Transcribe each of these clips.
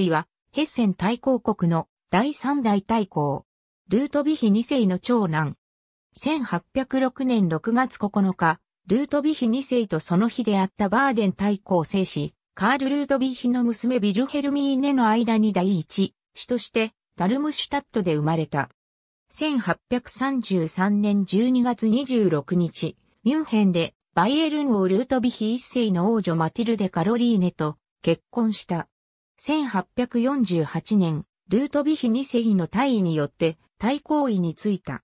イは、ヘッセン大公国の第三代大公、ルートビヒ2世の長男。1806年6月9日、ルートビヒ2世とその日であったバーデン大公生死、カール・ルートビヒの娘ビルヘルミーネの間に第一子として、ダルムシュタットで生まれた。1833年12月26日、ミュンヘンでバイエルン王ルートビヒ一世の王女マティルデ・カロリーネと結婚した。1848年、ルートビヒ二世の大位によって大公位についた。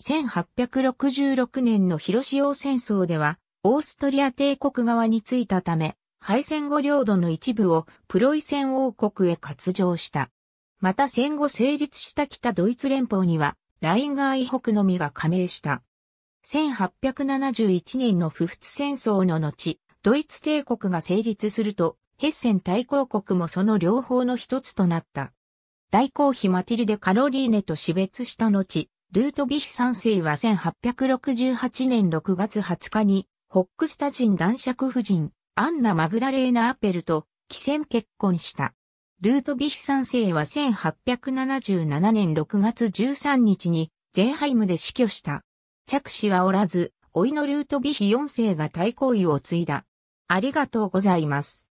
1866年の広潮戦争では、オーストリア帝国側についたため、敗戦後領土の一部をプロイセン王国へ割譲した。また戦後成立した北ドイツ連邦には、ラインガー以北のみが加盟した。1871年の不仏戦争の後、ドイツ帝国が成立すると、ヘッセン大公国もその両方の一つとなった。大公妃マティルデ・カロリーネと死別した後、ルートビヒ3世は1868年6月20日に、ホックスタ人男爵夫人、アンナ・マグダレーナ・アペルと、既戦結婚した。ルートビヒ3世は1877年6月13日に、ゼンハイムで死去した。着手はおらず、老いのルートビヒ4世が大公位を継いだ。ありがとうございます。